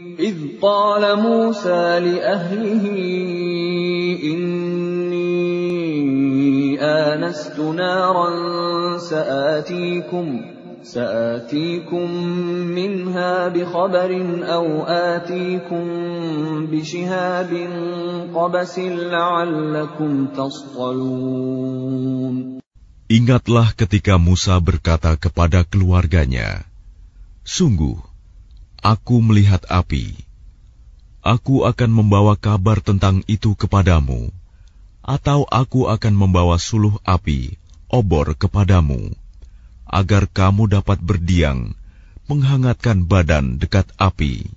إذ قال موسى لأهله إني آنست نارا سآتيكم سآتيكم منها بخبر أو آتيكم بشهاب قبس لعلكم تصطلون Ingatlah ketika Musa berkata kepada keluarganya, Sungguh, Aku melihat api. Aku akan membawa kabar tentang itu kepadamu, atau aku akan membawa suluh api, obor kepadamu, agar kamu dapat berdiam, menghangatkan badan dekat api.'